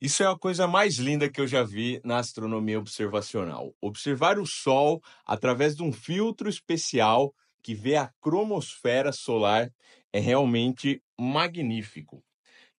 Isso é a coisa mais linda que eu já vi na astronomia observacional. Observar o Sol através de um filtro especial que vê a cromosfera solar é realmente magnífico.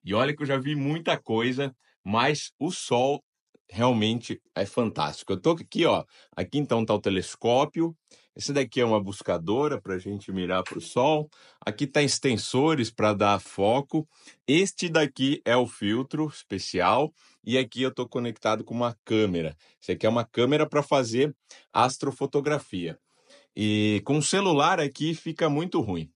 E olha que eu já vi muita coisa, mas o Sol realmente é fantástico. Eu tô aqui, ó. Aqui então tá o telescópio. Esse daqui é uma buscadora para a gente mirar para o sol. Aqui tá extensores para dar foco. Este daqui é o filtro especial e aqui eu estou conectado com uma câmera. Isso aqui é uma câmera para fazer astrofotografia. E com o celular aqui fica muito ruim.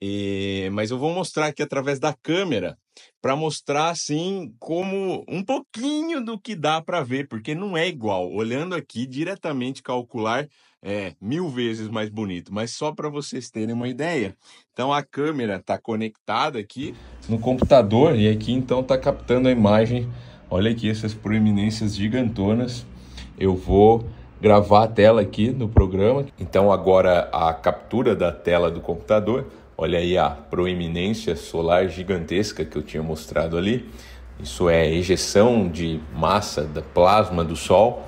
E, eh, mas eu vou mostrar aqui através da câmera para mostrar assim como um pouquinho do que dá para ver, porque não é igual. Olhando aqui diretamente calcular é mil vezes mais bonito, mas só para vocês terem uma ideia. Então a câmera está conectada aqui no computador e aqui então está captando a imagem. Olha aqui essas proeminências gigantonas. Eu vou gravar a tela aqui no programa. Então agora a captura da tela do computador Olha aí a proeminência solar gigantesca que eu tinha mostrado ali. Isso é ejeção de massa da plasma do Sol.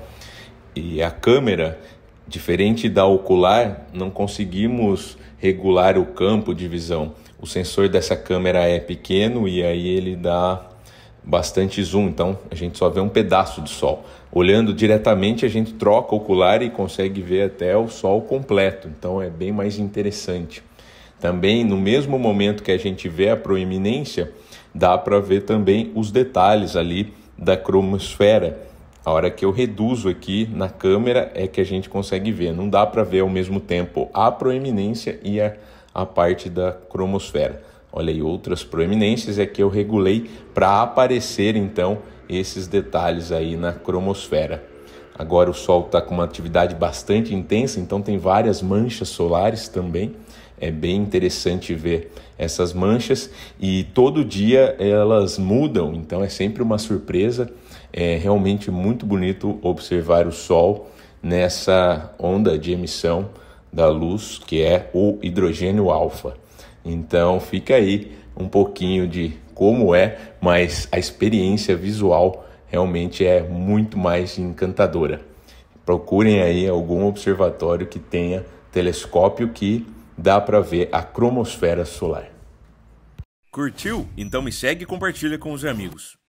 E a câmera, diferente da ocular, não conseguimos regular o campo de visão. O sensor dessa câmera é pequeno e aí ele dá bastante zoom, então a gente só vê um pedaço do Sol. Olhando diretamente, a gente troca o ocular e consegue ver até o Sol completo, então é bem mais interessante. Também, no mesmo momento que a gente vê a proeminência, dá para ver também os detalhes ali da cromosfera. A hora que eu reduzo aqui na câmera é que a gente consegue ver. Não dá para ver ao mesmo tempo a proeminência e a, a parte da cromosfera. Olha aí outras proeminências é que eu regulei para aparecer então esses detalhes aí na cromosfera. Agora o Sol está com uma atividade bastante intensa, então tem várias manchas solares também. É bem interessante ver essas manchas e todo dia elas mudam, então é sempre uma surpresa. É realmente muito bonito observar o Sol nessa onda de emissão da luz que é o hidrogênio alfa. Então fica aí um pouquinho de como é, mas a experiência visual realmente é muito mais encantadora. Procurem aí algum observatório que tenha telescópio que dá para ver a cromosfera solar. Curtiu? Então me segue e compartilha com os amigos.